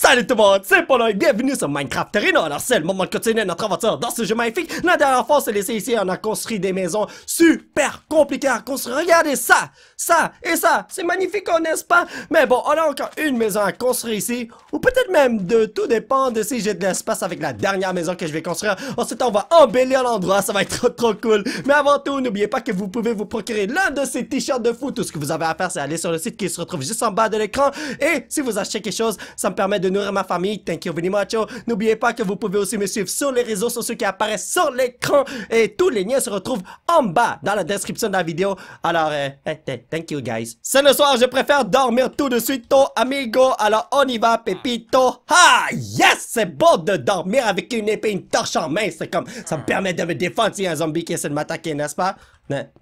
Salut tout le monde, c'est Polo et bienvenue sur Minecraft Arena. Alors c'est le moment de continuer notre aventure dans ce jeu magnifique. La dernière fois on s'est laissé ici, on a construit des maisons super compliquées à construire. Regardez ça, ça et ça, c'est magnifique n'est-ce pas? Mais bon, on a encore une maison à construire ici, ou peut-être même de tout dépend de si j'ai de l'espace avec la dernière maison que je vais construire. Ensuite on va embellir l'endroit, ça va être trop trop cool. Mais avant tout, n'oubliez pas que vous pouvez vous procurer l'un de ces t-shirts de fou. Tout ce que vous avez à faire c'est aller sur le site qui se retrouve juste en bas de l'écran. Et si vous achetez quelque chose, ça me permet de de nourrir ma famille. Thank you very much. Oh. N'oubliez pas que vous pouvez aussi me suivre sur les réseaux sociaux qui apparaissent sur l'écran. Et tous les liens se retrouvent en bas dans la description de la vidéo. Alors, euh, eh, eh, thank you guys. C'est le soir, je préfère dormir tout de suite, oh, amigo. Alors, on y va, pepito Ah, yes! C'est beau de dormir avec une épée, une torche en main. C'est comme, ça me permet de me défendre si un zombie qui essaie de m'attaquer, n'est-ce pas?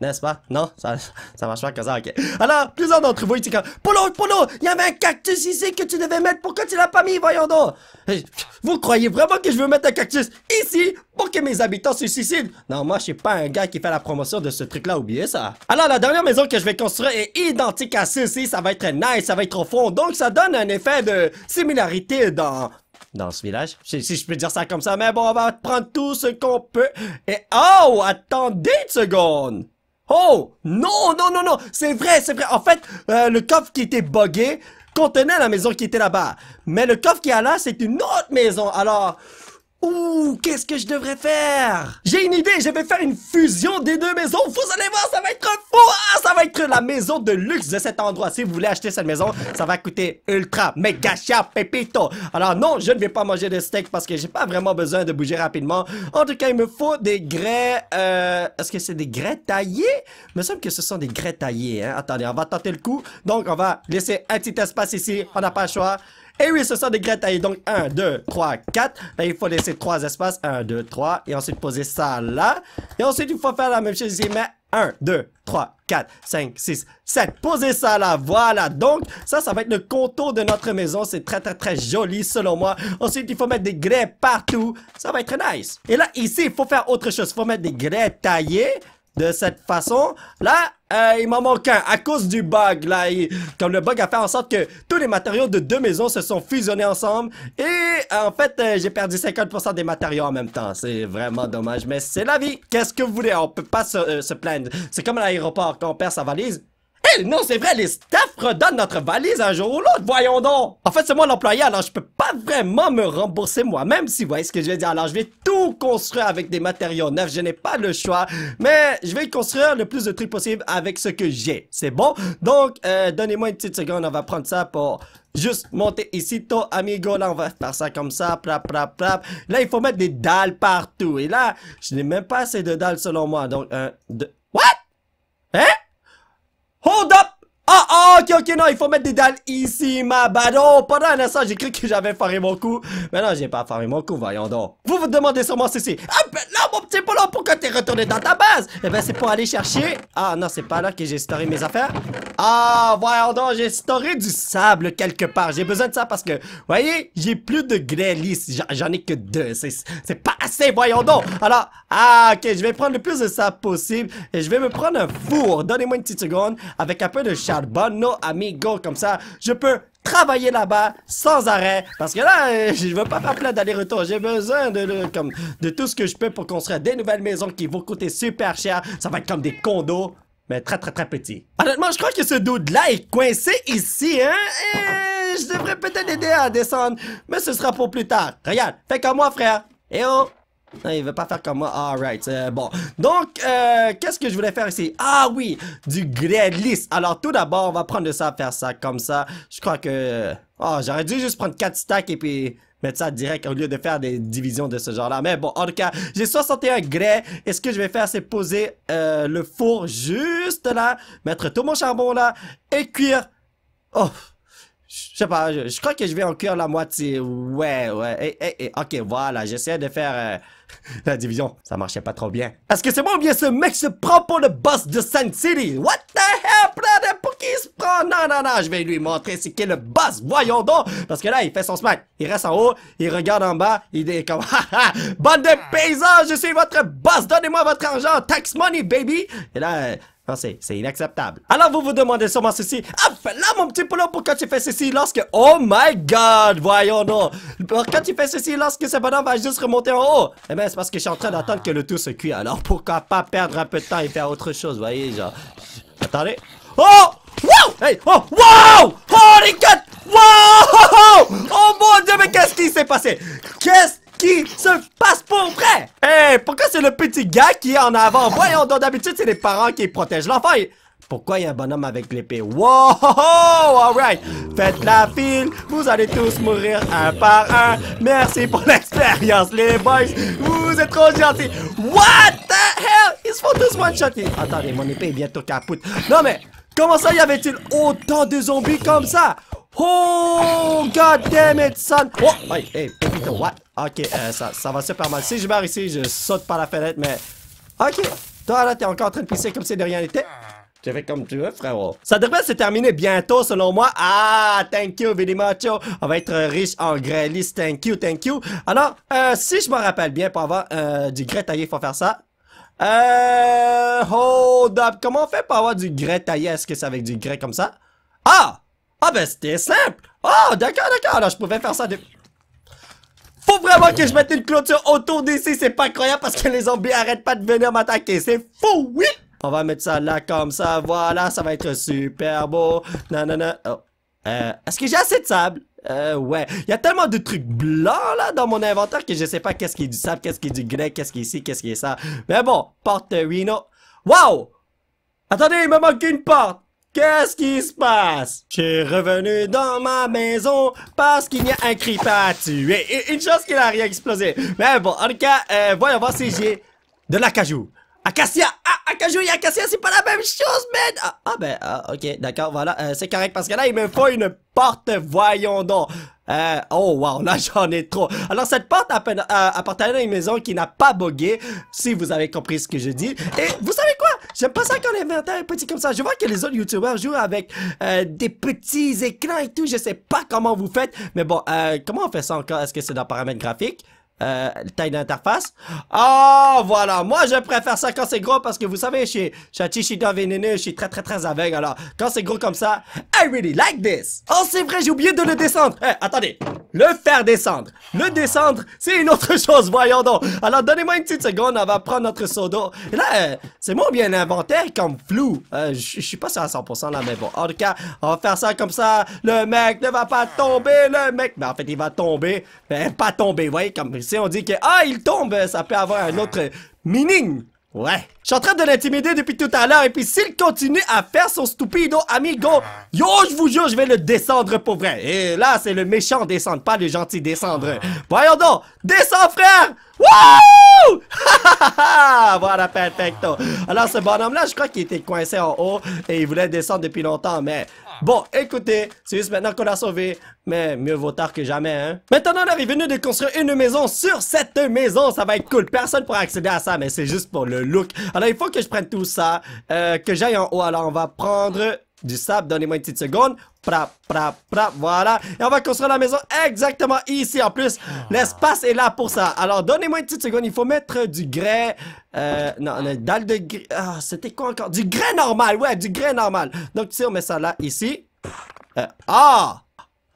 N'est-ce pas? Non? Ça, ça marche pas comme ça, ok. Alors, plusieurs d'entre vous étaient comme Polo, Polo, il y avait un cactus ici que tu devais mettre, pourquoi tu l'as pas mis, voyons donc? Vous croyez vraiment que je veux mettre un cactus ici pour que mes habitants se suicident? Non, moi, je suis pas un gars qui fait la promotion de ce truc-là, oubliez ça. Alors, la dernière maison que je vais construire est identique à celle-ci, ça va être nice, ça va être au fond, donc ça donne un effet de similarité dans dans ce village. Si, je peux dire ça comme ça, mais bon, on va prendre tout ce qu'on peut. Et oh, attendez une seconde. Oh, non, non, non, non, c'est vrai, c'est vrai. En fait, euh, le coffre qui était buggé contenait la maison qui était là-bas. Mais le coffre qui est là, c'est une autre maison. Alors, Ouh, qu'est-ce que je devrais faire J'ai une idée, je vais faire une fusion des deux maisons. Vous allez voir, ça va être fou hein? Ça va être la maison de luxe de cet endroit. Si vous voulez acheter cette maison, ça va coûter ultra méga cher, pépito. Alors non, je ne vais pas manger de steak parce que j'ai pas vraiment besoin de bouger rapidement. En tout cas, il me faut des grès... Euh, est-ce que c'est des grès taillés me semble que ce sont des grès taillés. Hein? Attendez, on va tenter le coup. Donc, on va laisser un petit espace ici. On n'a pas le choix. Et oui, ce sont des taillés. Donc, 1, 2, 3, 4. Là, il faut laisser 3 espaces. 1, 2, 3. Et ensuite, poser ça là. Et ensuite, il faut faire la même chose ici, mais 1, 2, 3, 4, 5, 6, 7. Posez ça là, voilà. Donc, ça, ça va être le contour de notre maison. C'est très, très, très joli, selon moi. Ensuite, il faut mettre des grès partout. Ça va être nice. Et là, ici, il faut faire autre chose. Il faut mettre des grès taillés de cette façon. Là, il m'en manque un à cause du bug là. comme le bug a fait en sorte que tous les matériaux de deux maisons se sont fusionnés ensemble et en fait euh, j'ai perdu 50% des matériaux en même temps. C'est vraiment dommage, mais c'est la vie. Qu'est-ce que vous voulez On peut pas se, euh, se plaindre. C'est comme à l'aéroport quand on perd sa valise, non, c'est vrai, les staffs redonnent notre valise un jour ou l'autre, voyons donc! En fait, c'est moi l'employé, alors je peux pas vraiment me rembourser moi-même, si vous voyez ce que je veux dire. Alors, je vais tout construire avec des matériaux neufs, je n'ai pas le choix, mais je vais construire le plus de trucs possible avec ce que j'ai. C'est bon? Donc, euh, donnez-moi une petite seconde, on va prendre ça pour juste monter ici, to amigo, là, on va faire ça comme ça, plap, plap, plap. Là, il faut mettre des dalles partout, et là, je n'ai même pas assez de dalles selon moi, donc, un, deux, what? Hein? Hold up! Ah, ah, ok, ok, non, il faut mettre des dalles ici, ma baronne. pendant un instant, j'ai cru que j'avais faré mon coup. Mais non, j'ai pas faré mon coup, voyons donc. Vous vous demandez sûrement ceci. Ah, ben là, mon petit polo, pourquoi t'es retourné dans ta base? Eh ben, c'est pour aller chercher. Ah, non, c'est pas là que j'ai storé mes affaires. Ah, voyons donc, j'ai storé du sable quelque part. J'ai besoin de ça parce que, voyez, j'ai plus de lisse. J'en ai que deux. C'est pas assez, voyons donc. Alors, ah, ok, je vais prendre le plus de sable possible et je vais me prendre un four. Donnez-moi une petite seconde avec un peu de charbon Carbono, amigo, comme ça, je peux travailler là-bas sans arrêt parce que là euh, je veux pas faire plein d'aller-retour j'ai besoin de, de tout ce que je peux pour construire des nouvelles maisons qui vont coûter super cher ça va être comme des condos mais très très très petits honnêtement je crois que ce dude là est coincé ici hein Et je devrais peut-être l'aider à descendre mais ce sera pour plus tard regarde fais comme moi frère et oh non, il veut pas faire comme moi. Alright, ah, euh, bon. Donc, euh, qu'est-ce que je voulais faire ici? Ah oui, du grès lisse. Alors, tout d'abord, on va prendre de ça, faire ça comme ça. Je crois que... Oh, j'aurais dû juste prendre 4 stacks et puis mettre ça direct au lieu de faire des divisions de ce genre-là. Mais bon, en tout cas, j'ai 61 grès. Et ce que je vais faire, c'est poser euh, le four juste là, mettre tout mon charbon là et cuire. Oh, je sais pas, je, crois que je vais en cuire la moitié. Ouais, ouais. Et, eh, eh, eh, ok, voilà, J'essaie de faire euh, la division. Ça marchait pas trop bien. Est-ce que c'est bon ou bien ce mec se prend pour le boss de Saint City? What the pour pour il se prend. Non, non, non, je vais lui montrer c'est qu'est le boss. Voyons donc. Parce que là, il fait son smack. Il reste en haut, il regarde en bas, il est comme, ah, ah, bande de paysans, je suis votre boss. Donnez-moi votre argent. Tax money, baby. Et là, euh, c'est inacceptable. Alors, vous vous demandez sûrement ceci. Ah, là, mon petit poulet, pourquoi tu fais ceci lorsque... Oh my God, voyons non. Pourquoi tu fais ceci lorsque ce bonhomme va juste remonter en haut? Eh ben, c'est parce que je suis en train d'attendre que le tout se cuit. Alors, pourquoi pas perdre un peu de temps et faire autre chose, voyez, genre... Attendez. Oh Wow Hey Oh Wow Holy God Wow Oh mon dieu, mais qu'est-ce qui s'est passé Qu'est-ce qui se passe pour vrai Hey, pourquoi c'est le petit gars qui est en avant Voyons d'habitude, c'est les parents qui protègent l'enfant. Pourquoi il y a un bonhomme avec l'épée? Wow! Alright! Faites la file! Vous allez tous mourir un par un! Merci pour l'expérience, les boys! Vous êtes trop gentils! What the hell? Ils se font tous one-shotter! Attendez, mon épée est bientôt capote. Non mais, Comment ça y avait-il autant de zombies comme ça? Oh, god damn it, son! Oh, hey, hey, what? Ok, euh, ça, ça va super mal. Si je meurs ici, je saute par la fenêtre, mais... Ok, toi là, t'es encore en train de pisser comme si de rien n'était. Tu fais comme tu veux, frérot. Ça devrait se terminer bientôt, selon moi. Ah, thank you, Vinnie Macho. On va être riche en lisse. Thank you, thank you. Alors, euh, si je me rappelle bien, pour avoir euh, du grès taillé, il faut faire ça. Euh, hold up. Comment on fait pour avoir du grès taillé? Est-ce que c'est avec du grès comme ça? Ah! Ah ben c'était simple! oh, d'accord, d'accord. Alors je pouvais faire ça de... Faut vraiment que je mette une clôture autour d'ici. C'est pas incroyable parce que les zombies arrêtent pas de venir m'attaquer. C'est fou, oui! On va mettre ça là comme ça. Voilà, ça va être super beau. Nanana. Oh. Euh, est-ce que j'ai assez de sable? Euh, ouais. Il y a tellement de trucs blancs, là, dans mon inventaire que je sais pas qu'est-ce qui est du sable, qu'est-ce qui est du grec qu'est-ce qui est ici, qu'est-ce qui est ça. Mais bon, porte Reno. Wow! Attendez, il me manque une porte! Qu'est-ce qui se passe? J'ai revenu dans ma maison parce qu'il y a un creeper à tuer. une chose qui a rien explosé. Mais bon, en tout cas, euh, voyons voir si j'ai de la cajou. Acacia! Ah, y et Acacia, c'est pas la même chose, man! Ah, ah ben, ah, ok, d'accord, voilà, euh, c'est correct, parce que là, il me faut une porte, voyons donc! Euh, oh wow, là j'en ai trop. Alors cette porte euh, appartient à une maison qui n'a pas bogué, si vous avez compris ce que je dis. Et vous savez quoi? J'aime pas ça quand l'inventaire est petit comme ça. Je vois que les autres youtubeurs jouent avec des petits écrans et tout. Je sais pas comment vous faites, mais bon, comment on fait ça encore? Est-ce que c'est dans paramètres graphiques? euh, taille d'interface. Oh, voilà. Moi, je préfère ça quand c'est gros parce que vous savez, chez Chachi, Shida, je suis très, très, très aveugle. Alors, quand c'est gros comme ça, I really like this. Oh, c'est vrai, j'ai oublié de le descendre. Eh, attendez. Le faire descendre. Le descendre, c'est une autre chose, voyons donc. Alors, donnez-moi une petite seconde, on va prendre notre soda. Et là, euh, c'est moi bien inventaire comme flou. Euh, je suis pas sûr à 100% là, mais bon. En tout cas, on va faire ça comme ça. Le mec ne va pas tomber, le mec. Mais en fait, il va tomber. Mais pas tomber, vous voyez, comme si on dit que, ah, il tombe, euh, ça peut avoir un autre euh, meaning. Ouais. Je suis en train de l'intimider depuis tout à l'heure et puis s'il continue à faire son stupido amigo, yo, je vous jure, je vais le descendre pour vrai. Et là, c'est le méchant descendre, pas le gentil descendre. Voyons donc, descends frère! Wouh! Wouh! voilà, perfecto. Alors, ce bonhomme-là, je crois qu'il était coincé en haut et il voulait descendre depuis longtemps, mais... Bon, écoutez, c'est juste maintenant qu'on l'a sauvé, mais mieux vaut tard que jamais, hein. Maintenant, on est venu de construire une maison sur cette maison, ça va être cool. Personne pourra accéder à ça, mais c'est juste pour le look. Alors, il faut que je prenne tout ça, euh, que j'aille en haut. Alors, on va prendre du sable. Donnez-moi une petite seconde. Prap, prap, prap, voilà. Et on va construire la maison exactement ici. En plus, ah. l'espace est là pour ça. Alors, donnez-moi une petite seconde. Il faut mettre du grès... Euh, non, une euh, dalle de grès... Ah, c'était quoi encore? Du grès normal, ouais, du grès normal. Donc, tu sais, on met ça là, ici. Euh, ah! Euh,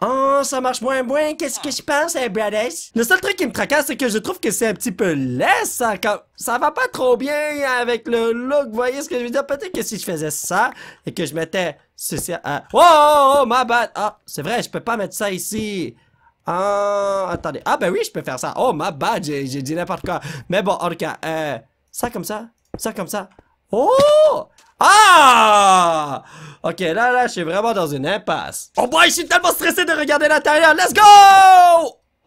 Oh, ça marche moins bien, qu'est-ce que je pense, eh, hein, brothers? Le seul truc qui me tracasse, c'est que je trouve que c'est un petit peu laisse, ça, quand... Ça va pas trop bien avec le look, voyez ce que je veux dire? Peut-être que si je faisais ça, et que je mettais ceci Oh, oh, oh, oh ma bad! Ah, c'est vrai, je peux pas mettre ça ici. oh, attendez. Ah, ben oui, je peux faire ça. Oh, my bad, j'ai dit n'importe quoi. Mais bon, en tout cas, euh, ça comme ça, ça comme ça. Oh! Ah! Ok, là, là, je suis vraiment dans une impasse. Oh boy, je suis tellement stressé de regarder l'intérieur. Let's go!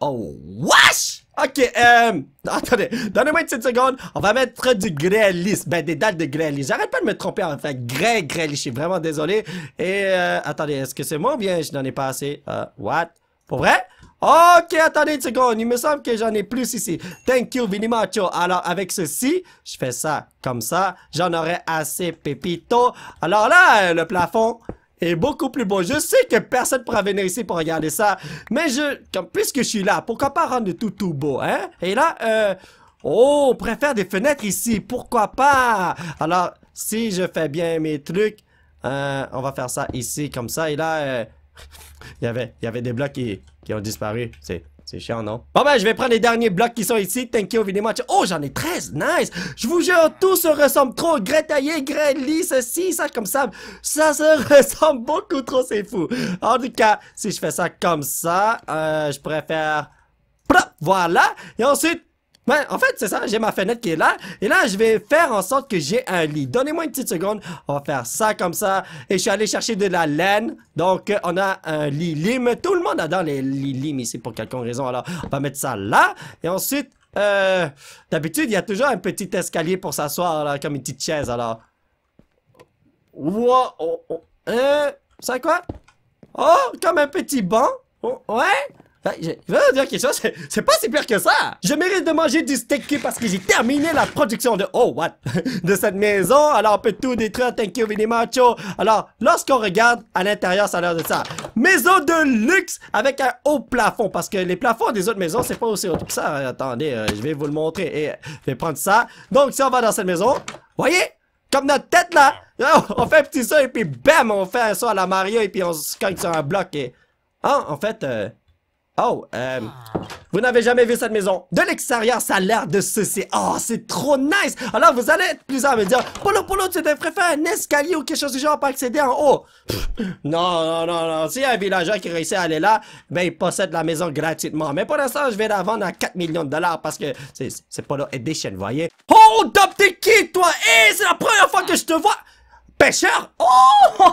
Oh, wesh! Ok, euh... Attendez, donnez-moi une petite seconde. On va mettre du lisse Ben, des dalles de lisse J'arrête pas de me tromper en fait. Gré, lisse Je suis vraiment désolé. Et, euh, Attendez, est-ce que c'est moi ou bien je n'en ai pas assez? Euh, what? Pour vrai? Ok, attendez une seconde. Il me semble que j'en ai plus ici. Thank you, Vinny Macho. Alors, avec ceci, je fais ça comme ça. J'en aurai assez, Pépito. Alors là, le plafond est beaucoup plus beau. Je sais que personne pourra venir ici pour regarder ça. Mais je, puisque je suis là, pourquoi pas rendre tout tout beau, hein? Et là, euh... Oh, on préfère des fenêtres ici, pourquoi pas? Alors, si je fais bien mes trucs, euh, on va faire ça ici, comme ça, et là, euh, il, y avait, il y avait des blocs qui, qui ont disparu. C'est chiant, non? Bon ben, je vais prendre les derniers blocs qui sont ici. Thank you, match. Oh, j'en ai 13! Nice! Je vous jure, tout se ressemble trop. Gretaillé, lisse, ceci, ça, comme ça. Ça se ressemble beaucoup trop, c'est fou. En tout cas, si je fais ça comme ça, euh, je préfère... Voilà! Et ensuite, Ouais, en fait, c'est ça, j'ai ma fenêtre qui est là, et là, je vais faire en sorte que j'ai un lit. Donnez-moi une petite seconde, on va faire ça comme ça, et je suis allé chercher de la laine, donc euh, on a un lit lime, tout le monde adore les lits limes ici pour quelconque raison, alors on va mettre ça là, et ensuite, euh, d'habitude, il y a toujours un petit escalier pour s'asseoir, comme une petite chaise, alors. Wow, euh, ça quoi? Oh, comme un petit banc? Oh, ouais? Bah, je veux dire quelque chose, c'est pas si pire que ça. Je mérite de manger du steak parce que j'ai terminé la production de, oh what, de cette maison. Alors on peut tout détruire, thank you very Macho Alors, lorsqu'on regarde à l'intérieur, ça a l'air de ça. Maison de luxe avec un haut plafond parce que les plafonds des autres maisons, c'est pas aussi haut que ça. Attendez, euh, je vais vous le montrer et euh, je vais prendre ça. Donc, si on va dans cette maison, voyez, comme notre tête là, on fait un petit saut et puis bam, on fait un saut à la Mario et puis on se cogne sur un bloc et... Ah, en fait... Euh, Oh, euh, vous n'avez jamais vu cette maison. De l'extérieur, ça a l'air de ceci. Oh, c'est trop nice. Alors, vous allez être plusieurs à me dire, Polo, Polo, tu devrais faire un escalier ou quelque chose du genre pour accéder en haut. non, non, non, non. Si a un villageur qui réussit à aller là, ben, il possède la maison gratuitement. Mais pour l'instant, je vais la vendre à 4 millions de dollars parce que c'est Polo Edition, voyez. Oh, up, qui, toi? Hé, eh, c'est la première fois que je te vois. Pêcheur? Oh!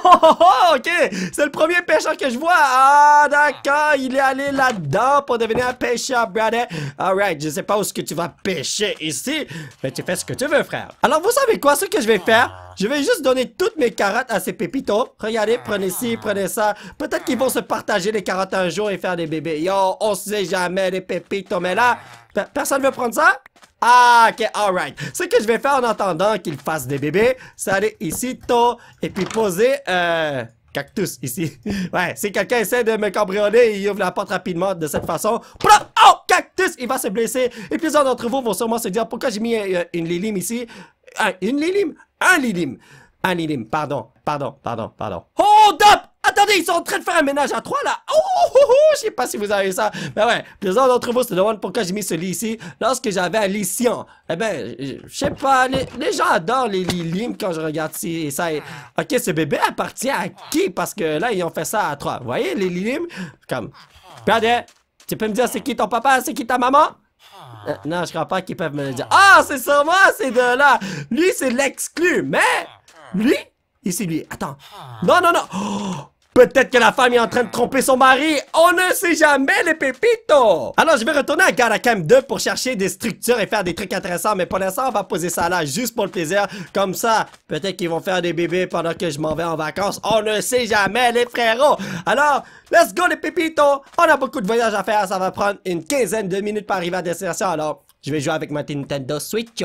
OK! C'est le premier pêcheur que je vois! Ah, d'accord! Il est allé là-dedans pour devenir un pêcheur, brother! Alright, je sais pas où ce que tu vas pêcher ici, mais tu fais ce que tu veux, frère. Alors, vous savez quoi, ce que je vais faire? Je vais juste donner toutes mes carottes à ces pépitos. Regardez, prenez ci, prenez ça. Peut-être qu'ils vont se partager les carottes un jour et faire des bébés. Yo, on sait jamais, les pépitos, mais là, personne veut prendre ça? Ah, ok, alright. Ce que je vais faire en attendant qu'il fasse des bébés, c'est aller ici, tôt, et puis poser, euh, cactus ici. Ouais, si quelqu'un essaie de me cambrioler, il ouvre la porte rapidement de cette façon. Oh, cactus, il va se blesser. Et plusieurs d'entre vous vont sûrement se dire pourquoi j'ai mis euh, une lilim ici. Ah, une lilim? Un lilim. Un lilim, pardon, pardon, pardon, pardon. Hold up! ils sont en train de faire un ménage à trois, là. Oh, oh, oh, oh je sais pas si vous avez ça. Mais ben ouais, plusieurs d'entre vous se demandent pourquoi j'ai mis ce lit ici lorsque j'avais un lit Eh ben, je sais pas, les, les, gens adorent les lits limes quand je regarde si et ça. est... Ok, ce bébé appartient à qui? Parce que là, ils ont fait ça à trois. Vous voyez, les lits limes? Comme, regardez, tu peux me dire c'est qui ton papa, c'est qui ta maman? Euh, non, je crois pas qu'ils peuvent me le dire. Ah, oh, c'est ça moi, c'est de là. Lui, c'est l'exclu, mais lui, ici lui. Attends. Non, non, non. Oh, Peut-être que la femme est en train de tromper son mari. On ne sait jamais, les pépitos. Alors, je vais retourner à Garakam 2 pour chercher des structures et faire des trucs intéressants. Mais pour l'instant, on va poser ça là juste pour le plaisir. Comme ça, peut-être qu'ils vont faire des bébés pendant que je m'en vais en vacances. On ne sait jamais, les frérots. Alors, let's go, les pépitos. On a beaucoup de voyages à faire. Ça va prendre une quinzaine de minutes pour arriver à destination. Alors, je vais jouer avec ma Nintendo Switch,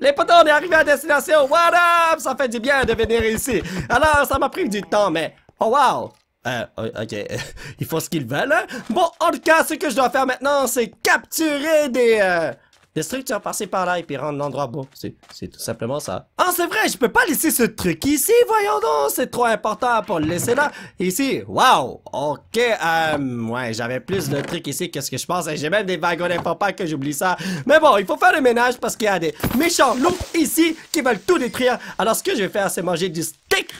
les potos, on est arrivé à destination! What up? Ça fait du bien de venir ici! Alors, ça m'a pris du temps, mais... Oh wow! Euh, euh ok, ils font ce qu'ils veulent, hein? Bon, en tout cas, ce que je dois faire maintenant, c'est capturer des... Euh, des structures passer par là et puis rendre l'endroit beau. C'est tout simplement ça. Ah, c'est vrai, je peux pas laisser ce truc ici, voyons donc. C'est trop important pour le laisser là. Ici, waouh. Ok, euh, ouais, j'avais plus de trucs ici quest ce que je pense. J'ai même des wagons pour pas que j'oublie ça. Mais bon, il faut faire le ménage parce qu'il y a des méchants loups ici qui veulent tout détruire. Alors, ce que je vais faire, c'est manger du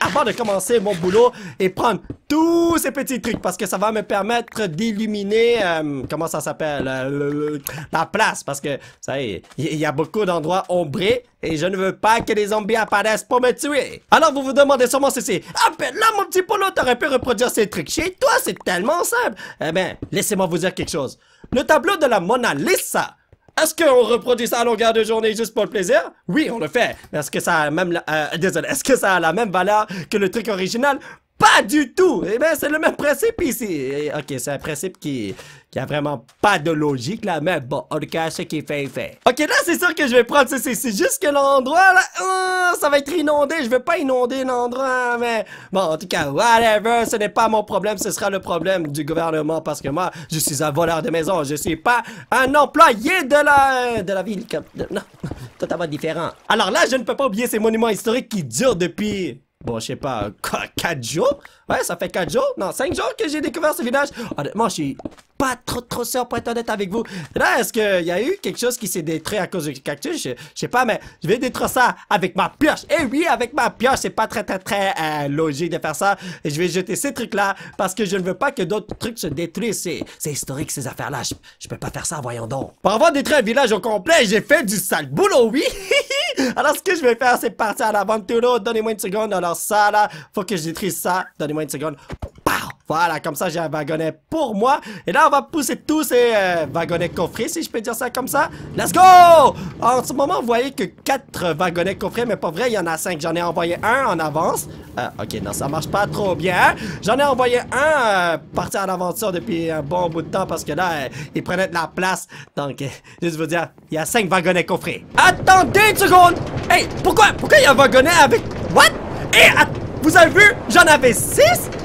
avant de commencer mon boulot et prendre tous ces petits trucs parce que ça va me permettre d'illuminer, euh, comment ça s'appelle, euh, la place parce que, ça y il y a beaucoup d'endroits ombrés et je ne veux pas que les zombies apparaissent pour me tuer. Alors vous vous demandez sûrement ceci. Ah ben là mon petit polo, t'aurais pu reproduire ces trucs chez toi, c'est tellement simple. Eh ben, laissez-moi vous dire quelque chose. Le tableau de la Mona Lisa est-ce qu'on reproduit ça à longueur de journée juste pour le plaisir? Oui, on le fait. Est-ce que ça a même... Euh, désolé, est-ce que ça a la même valeur que le truc original? Pas du tout! Eh ben, c'est le même principe ici. Eh, ok, c'est un principe qui, qui a vraiment pas de logique, là. Mais bon, en tout cas, ce qui fait, fait. Ok, là, c'est sûr que je vais prendre ceci, C'est juste que l'endroit, là, oh, ça va être inondé. Je veux pas inonder l'endroit, mais... Bon, en tout cas, whatever. Ce n'est pas mon problème. Ce sera le problème du gouvernement parce que moi, je suis un voleur de maison. Je suis pas un employé de la... de la ville. Comme... Non, totalement différent. Alors là, je ne peux pas oublier ces monuments historiques qui durent depuis bon, je sais pas, 4 euh, jours Ouais, ça fait 4 jours Non, 5 jours que j'ai découvert ce village. Honnêtement, je suis pas trop trop sûr pour être honnête avec vous. Là, est-ce qu'il y a eu quelque chose qui s'est détruit à cause du cactus je, sais pas, mais je vais détruire ça avec ma pioche. Et eh oui, avec ma pioche, c'est pas très très très euh, logique de faire ça. Et je vais jeter ces trucs-là parce que je ne veux pas que d'autres trucs se détruisent. C'est historique ces affaires-là. Je, je peux pas faire ça, voyons donc. Pour avoir détruit un village au complet, j'ai fait du sale boulot, oui Alors, ce que je vais faire, c'est partir à l'aventure. Donnez-moi une seconde. Alors, ça, là, faut que je détruise ça. Donnez-moi une seconde. Voilà, comme ça j'ai un wagonnet pour moi. Et là on va pousser tous ces euh, wagonnets coffrés, si je peux dire ça comme ça. Let's go! En ce moment, vous voyez que quatre wagonnets coffrés, mais pas vrai, il y en a cinq. J'en ai envoyé un en avance. Euh, ok, non, ça marche pas trop bien. J'en ai envoyé un euh, parti en aventure depuis un bon bout de temps parce que là, euh, il prenait de la place. Donc, juste vous dire, il y a cinq wagonnets coffrés. Attendez une seconde! Hey, pourquoi? Pourquoi il y a un wagonnet avec... What? Eh, attendez! Vous avez vu? J'en avais 6!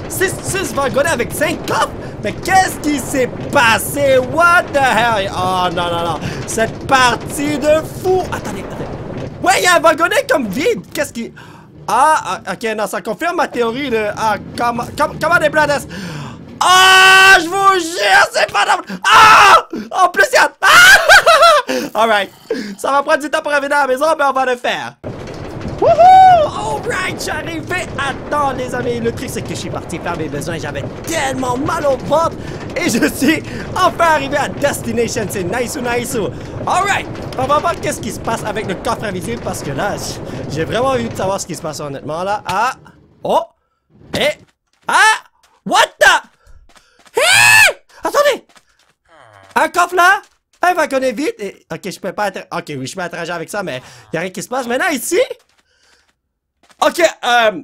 6, 6 wagonnets avec 5 coffres! Mais qu'est-ce qui s'est passé? What the hell? Oh non, non, non! Cette partie de fou! Attendez, attendez. Ouais, il y a un wagonnet comme vide! Qu'est-ce qui. Ah, ah, ok, non, ça confirme ma théorie de. Ah, comment. Comment des blades? Ah, je vous jure, c'est pas normal. Ah! En plus, il y a... Ah! Alright. Ça va prendre du temps pour revenir à la maison, mais on va le faire. Wouhou! Alright, j'arrivais à temps, les amis. Le truc, c'est que je suis parti faire mes besoins. J'avais tellement mal au ventre. Et je suis enfin arrivé à Destination. C'est nice ou nice Alright! On va voir qu'est-ce qui se passe avec le coffre invisible parce que là, j'ai vraiment envie de savoir ce qui se passe honnêtement là. Ah! Oh! et Ah! What the? Hé! Attendez! Un coffre là? Eh, va wagonnet vite? Et... Ok, je peux pas être... Ok, oui, je peux avec ça, mais y rien qui se passe. Maintenant, ici... OK, euh,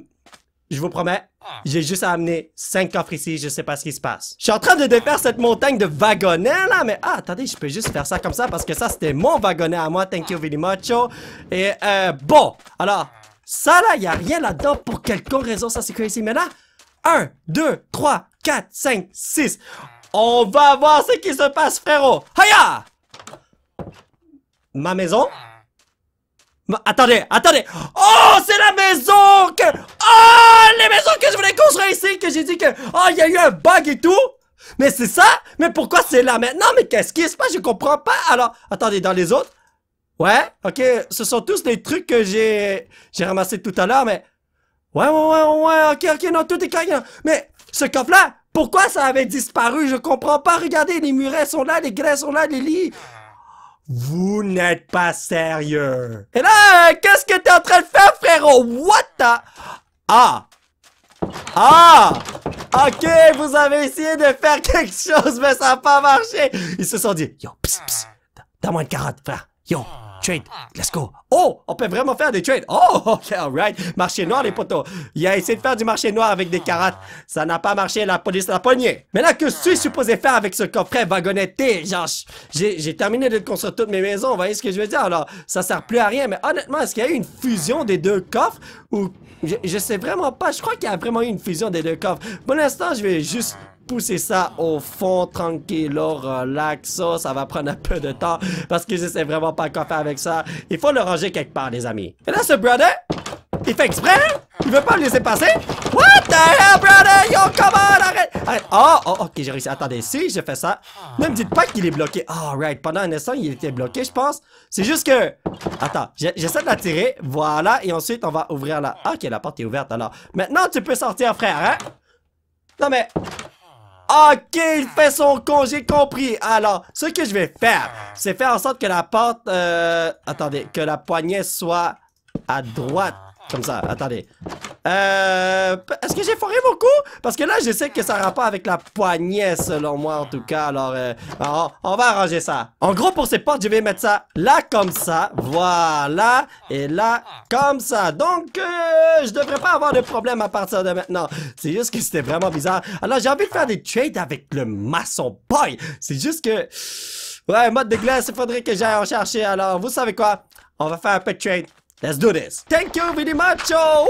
je vous promets, j'ai juste à amener 5 coffres ici, je sais pas ce qui se passe. Je suis en train de défaire cette montagne de wagonnet là, mais ah, attendez, je peux juste faire ça comme ça parce que ça c'était mon wagonnet à moi, thank you very much. Et euh, bon, alors, ça là, y a rien là-dedans pour quelque raison, ça c'est crazy, mais là, 1, 2, 3, 4, 5, 6. On va voir ce qui se passe frérot. Haya! Ma maison attendez, attendez Oh, c'est la maison que... Oh, les maisons que je voulais construire ici, que j'ai dit que... Oh, il y a eu un bug et tout Mais c'est ça Mais pourquoi c'est là maintenant Mais qu'est-ce qui se passe Je comprends pas Alors, attendez, dans les autres Ouais, ok, ce sont tous des trucs que j'ai... J'ai ramassé tout à l'heure, mais... Ouais, ouais, ouais, ouais, ok, ok, non, tout est carré. Mais ce coffre-là, pourquoi ça avait disparu Je comprends pas, regardez, les murets sont là, les graisses sont là, les lits... Vous n'êtes pas sérieux. Et là, euh, qu'est-ce que t'es en train de faire, frérot? What the... Ah! Ah! Ok, vous avez essayé de faire quelque chose, mais ça n'a pas marché. Ils se sont dit, yo, pss, pss, Donne-moi une carotte, frère. Yo, Trade. Ah. Let's go. Oh, on peut vraiment faire des trades. Oh, OK, all right. Marché noir, les potos. Il a essayé de faire du marché noir avec des carottes. Ça n'a pas marché. La police l'a pogné. là, que suis-je supposé faire avec ce coffret wagonnette? Genre, j'ai terminé de construire toutes mes maisons. Vous voyez ce que je veux dire? Alors, ça sert plus à rien. Mais honnêtement, est-ce qu'il y a eu une fusion des deux coffres ou je, je sais vraiment pas. Je crois qu'il y a vraiment eu une fusion des deux coffres. Pour l'instant, je vais juste pousser ça au fond, tranquille, relax, ça, ça va prendre un peu de temps, parce que je sais vraiment pas quoi faire avec ça. Il faut le ranger quelque part, les amis. Et là, ce brother, il fait exprès, hein? Il veut pas me laisser passer? What the hell, brother? Yo, come on, arrête! Oh, oh, ok, j'ai réussi. Attendez, si je fais ça, ne me dites pas qu'il est bloqué. oh ah, right, pendant un instant, il était bloqué, je pense. C'est juste que... Attends, j'essaie de l'attirer, Voilà, et ensuite, on va ouvrir la... Ah, ok, la porte est ouverte, alors. Maintenant, tu peux sortir, frère, hein? Non, mais... Ok, il fait son con, j'ai compris. Alors, ce que je vais faire, c'est faire en sorte que la porte... Euh, attendez, que la poignée soit à droite. Comme ça, attendez. Euh, Est-ce que j'ai foiré beaucoup? Parce que là, je sais que ça rentre pas avec la poignée, selon moi, en tout cas. Alors, euh, on va arranger ça. En gros, pour ces portes, je vais mettre ça là, comme ça. Voilà. Et là, comme ça. Donc, euh, je devrais pas avoir de problème à partir de maintenant. C'est juste que c'était vraiment bizarre. Alors, j'ai envie de faire des trades avec le maçon boy. C'est juste que... Ouais, mode de glace, il faudrait que j'aille en chercher. Alors, vous savez quoi? On va faire un peu de trade. Let's do this. Thank you very much. Oh!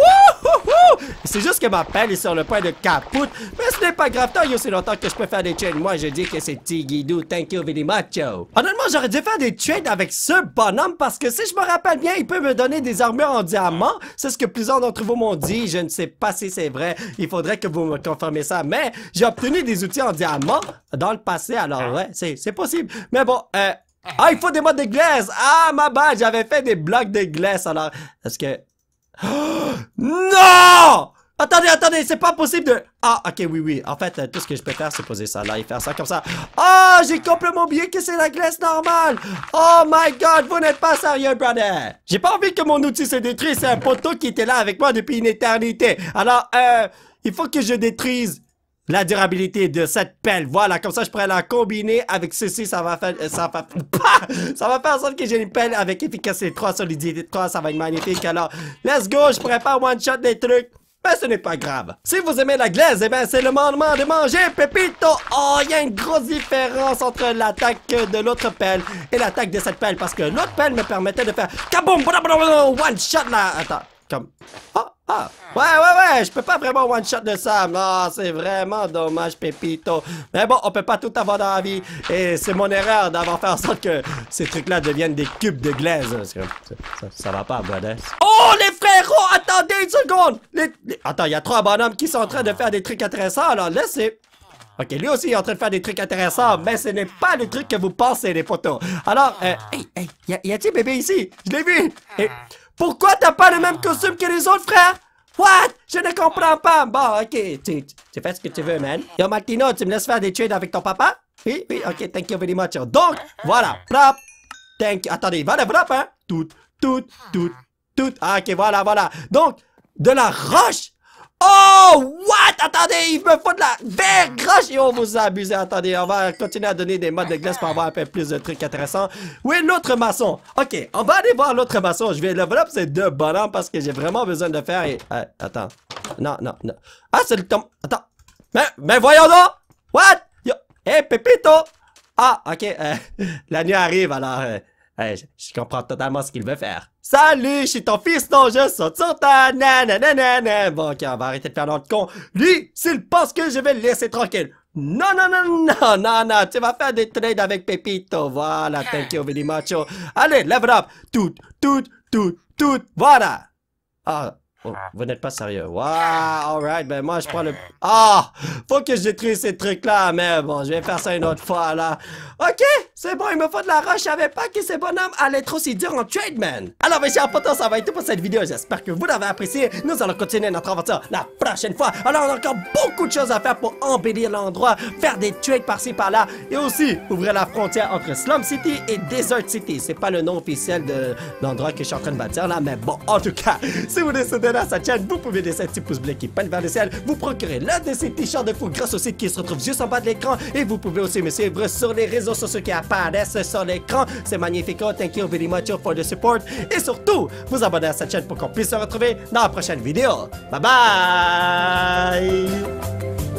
c'est juste que ma pelle est sur le point de capote. Mais ce n'est pas grave. Tant il y a aussi longtemps que je peux faire des trades. Moi, je dis que c'est Tigidou. Thank you very much. Oh! Honnêtement, j'aurais dû faire des trades avec ce bonhomme parce que si je me rappelle bien, il peut me donner des armures en diamant. C'est ce que plusieurs d'entre vous m'ont dit. Je ne sais pas si c'est vrai. Il faudrait que vous me confirmez ça. Mais j'ai obtenu des outils en diamant dans le passé. Alors, ah. ouais, c'est possible. Mais bon, euh, Ah, il faut des modes de glace! Ah, ma bad, j'avais fait des blocs de glace, alors... Est-ce que... non! Attendez, attendez, c'est pas possible de... Ah, ok, oui, oui. En fait, tout ce que je peux faire, c'est poser ça là et faire ça comme ça. Ah, oh, j'ai complètement oublié que c'est la glace normale. Oh my God, vous n'êtes pas sérieux, brother. J'ai pas envie que mon outil se détruise. C'est un poteau qui était là avec moi depuis une éternité. Alors, euh, il faut que je détruise la durabilité de cette pelle. Voilà, comme ça, je pourrais la combiner avec ceci. Ça va faire... Euh, ça va, ça va faire en sorte que j'ai une pelle avec efficacité 3, solidité 3. Ça va être magnifique. Alors, let's go. Je pourrais faire one-shot des trucs. Mais ben, ce n'est pas grave. Si vous aimez la glaise, eh ben c'est le moment de manger pepito! Oh, il y a une grosse différence entre l'attaque de l'autre pelle et l'attaque de cette pelle. Parce que l'autre pelle me permettait de faire... Kaboom! One shot là! Attends comme... Ah! Ah! Ouais, ouais, ouais! Je peux pas vraiment one-shot de Sam! Ah, c'est vraiment dommage, Pépito! Mais bon, on peut pas tout avoir dans la vie! Et c'est mon erreur d'avoir fait en sorte que ces trucs-là deviennent des cubes de glaise! Ça, ça, ça va pas, Godet. Oh, les frérots! Attendez une seconde! Attends, il y a trois bonhommes qui sont en train de faire des trucs intéressants, alors laissez... Ok, lui aussi est en train de faire des trucs intéressants, mais ce n'est pas le truc que vous pensez, les photos. Alors, euh, hey, hey, y a-t-il bébé ici? Je l'ai vu! Et... Pourquoi t'as pas le même ah. costume que les autres, frères What? Je ne comprends pas. Bon, ok, tu, tu fais ce que tu veux, man. Yo, Martino, tu me laisses faire des trades avec ton papa? Oui, oui, ok, thank you very much. Donc, voilà, plop Thank you. Attendez, voilà, voilà, hein? Tout, tout, tout, tout. Ah, ok, voilà, voilà. Donc, de la roche Oh, what? Attendez, il me faut de la verre croche et on vous a abusé. Attendez, on va continuer à donner des modes de glace pour avoir un peu plus de trucs intéressants. Oui, l'autre maçon? Ok, on va aller voir l'autre maçon. Je vais level up ces deux bonhommes parce que j'ai vraiment besoin de faire et... Euh, attends. Non, non, non. Ah, c'est le Attends. Mais, voyons donc! What? Yo. Hey, Pepito? Ah, ok. Euh, la nuit arrive, alors... Euh, Hey, je, comprends totalement ce qu'il veut faire. Salut, je suis ton fils, non, je saute sur ta nananana. Bon, ok, on va arrêter de faire notre con. Lui, s'il pense que je vais le laisser tranquille. Non, non, non, non, non, non, tu vas faire des trades avec Pepito. Voilà, thank you very macho. Allez, level up. Tout, tout, tout, tout, voilà. Ah, oh, vous n'êtes pas sérieux. Wow, alright, ben moi je prends le... Ah, faut que je détruise ces trucs-là, mais bon, je vais faire ça une autre fois, là. Ok, c'est bon, il me faut de la roche. Je savais pas que ces bonhommes allait être aussi dur en trade, man. Alors, mes chers potos, ça va être tout pour cette vidéo. J'espère que vous l'avez apprécié. Nous allons continuer notre aventure la prochaine fois. Alors, on a encore beaucoup de choses à faire pour embellir l'endroit, faire des trades par-ci, par-là. Et aussi, ouvrir la frontière entre Slum City et Desert City. C'est pas le nom officiel de l'endroit que je suis en train de bâtir là, mais bon, en tout cas, si vous décidez à sa chaîne, vous pouvez laisser un petit pouce bleu qui pèle vers le ciel. Vous procurez l'un de ces t-shirts de fou grâce au site qui se retrouve juste en bas de l'écran. Et vous pouvez aussi me suivre sur les réseaux sociaux qui apparaissent sur l'écran. C'est magnifique. Oh, thank you very much oh, for the support. Et surtout, vous abonnez à cette chaîne pour qu'on puisse se retrouver dans la prochaine vidéo. Bye bye!